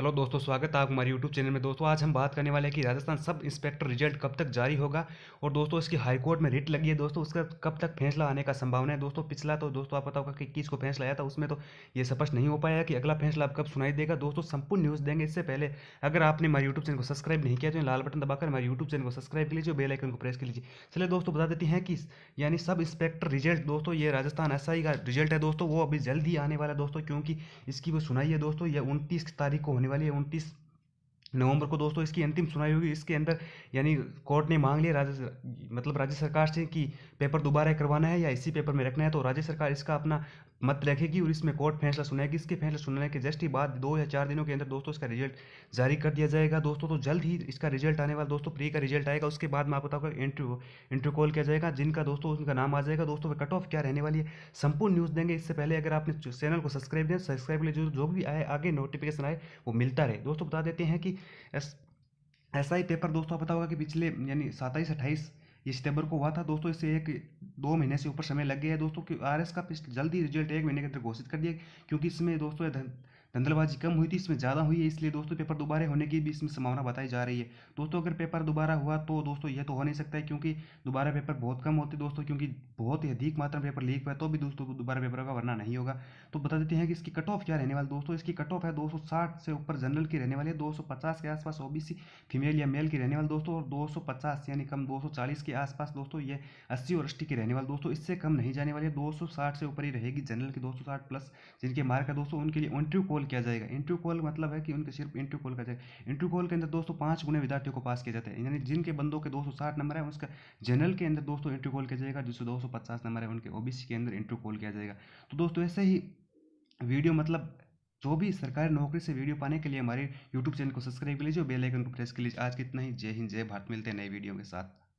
hello दोस्तों स्वागत है आप हमारे यूट्यूब चैनल में दोस्तों आज हम बात करने वाले हैं कि राजस्थान सब इंस्पेक्टर रिजल्ट कब तक जारी होगा और दोस्तों इसकी हाईकोर्ट में रिट लगी है दोस्तों उसका कब तक फैसला आने का संभावना है दोस्तों पिछला तो दोस्तों आप पता होगा कि किस को फैसला आया था उसमें तो ये स्पष्ट नहीं हो पाया कि अगला फैसला आप कब सुनाई देगा दोस्तों संपूर्ण न्यूज़ देंगे इससे पहले अगर आपने हमारे यूट्यूब चैनल को सब्सक्राइब नहीं किया तो लाल बटन दबाकर हमारे यूट्यूब चैनल को सब्सक्राइब कर लीजिए बेलाइकन को प्रेस कर लीजिए चलिए दोस्तों बता देती हैं कि यानी सब इंस्पेक्टर रिजल्ट दोस्तों ये राजस्थान एस का रिजल्ट है दोस्तों वो अभी जल्द ही आने वाला दोस्तों क्योंकि इसकी वो सुनाई है दोस्तों ये उनतीस तारीख को होने वाली है उनतीस नवंबर को दोस्तों इसकी अंतिम सुनाई होगी इसके अंदर यानी कोर्ट ने मांग लिया राज्य मतलब राज्य सरकार से कि पेपर दोबारा करवाना है या इसी पेपर में रखना है तो राज्य सरकार इसका अपना मत रखेगी और इसमें कोर्ट फैसला सुनाएगी इसके फैसला सुनाने के जस्ट ही बाद दो या चार दिनों के अंदर दोस्तों इसका रिजल्ट जारी कर दिया जाएगा दोस्तों तो जल्द ही इसका रिजल्ट आने वाला दोस्तों प्री का रिजल्ट आएगा उसके बाद में आपको बताऊँगा इंटरव्यू इंटरव्यू कॉल किया जाएगा जिनका दोस्तों उनका नाम आ जाएगा दोस्तों कट ऑफ क्या रहने वाली है संपूर्ण न्यूज़ देंगे इससे पहले अगर आपने चैनल को सब्सक्राइब दें सब्सक्राइब लीजिए लिए जो भी आए आगे नोटिफिकेशन आए वो मिलता रहे दोस्तों बता देते हैं कि एस एस आई पेपर दोस्तों पता होगा कि पिछले यानी सत्ताईस अट्ठाईस ये सितंबर को हुआ था दोस्तों इससे एक दो महीने से ऊपर समय लग गया है दोस्तों कि आरएस का जल्दी रिजल्ट एक महीने के अंदर घोषित कर दिया क्योंकि इसमें दोस्तों धंधलबाजी कम हुई थी इसमें ज़्यादा हुई है इसलिए दोस्तों पेपर दोबारा होने की भी इसमें संभावना बताई जा रही है दोस्तों अगर पेपर दोबारा हुआ तो दोस्तों यह तो हो नहीं सकता है क्योंकि दोबारा पेपर बहुत कम होते दोस्तों क्योंकि बहुत ही अधिक मात्रा में पेपर लीक हुआ तो भी दोस्तों दोबारा पेपर होगा वरना नहीं होगा तो बता देते हैं कि इसकी कट ऑफ क्या रहने वाली दोस्तों इसकी कट ऑफ है दो से ऊपर जनरल की रहने वाली है दो के आसपास ओबीसी फीमेल या मेल की रहने वाली दोस्तों और दो यानी कम दो के आसपास दोस्तों ये अस्सी और अस्टी की रहने वाली दोस्तों इससे कम नहीं जाने वाली है से ऊपर ही रहेगी जनरल की दो प्लस जिनके मार्क है दोस्तों उनके लिए ओंट्री कॉल कॉल किया जाएगा इंटू मतलब है कि उनके सिर्फ इंटू किया जाएगा इंटू के अंदर दोस्तों पाँच गुने विद्यार्थियों को पास किया जाता है यानी जिनके बंदों के दो नंबर है उसका जनरल के अंदर दोस्तों इंटू किया जाएगा जिससे दो नंबर है उनके ओबीसी के अंदर इंटू किया जाएगा तो दोस्तों ऐसे ही वीडियो मतलब जो भी सरकारी नौकरी से वीडियो पाने के लिए हमारे यूट्यूब चैनल को सब्सक्राइब कर लीजिए बेलाइकन को प्रेस कर लीजिए आज कितना ही जय हिंद जय भारत मिलते हैं नए वीडियो के साथ